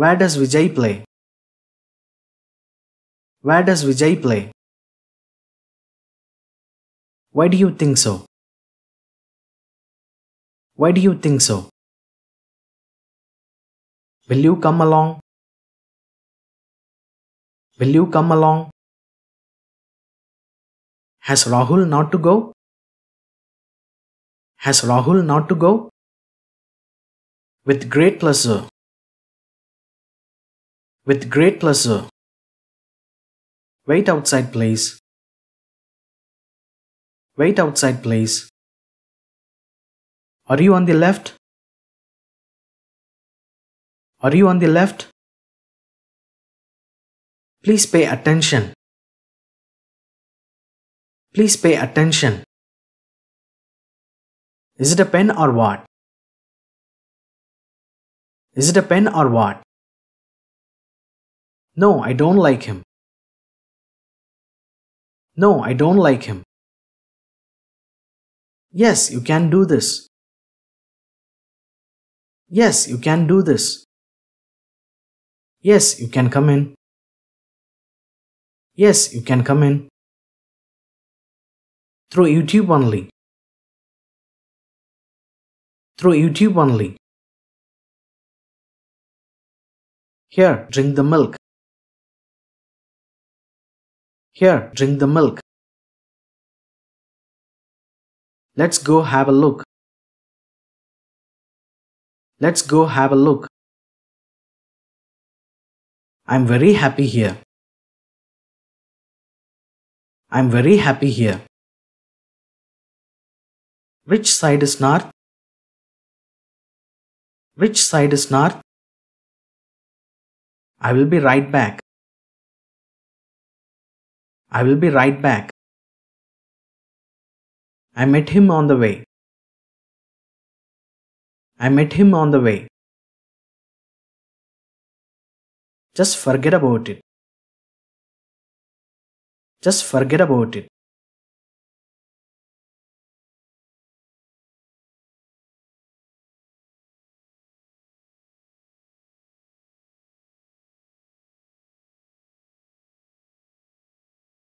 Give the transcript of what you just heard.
Where does Vijay play? Where does Vijay play? Why do you think so? Why do you think so? Will you come along? Will you come along? Has Rahul not to go? Has Rahul not to go? With great pleasure. With great pleasure. Wait outside, please. Wait outside, please. Are you on the left? Are you on the left? Please pay attention. Please pay attention. Is it a pen or what? Is it a pen or what? No, I don't like him. No, I don't like him. Yes, you can do this. Yes, you can do this. Yes, you can come in. Yes, you can come in. Through YouTube only. Through YouTube only. Here, drink the milk. Here, drink the milk. Let's go have a look. Let's go have a look. I'm very happy here. I'm very happy here. Which side is north? Which side is north? I will be right back. I will be right back. I met him on the way. I met him on the way. Just forget about it. Just forget about it.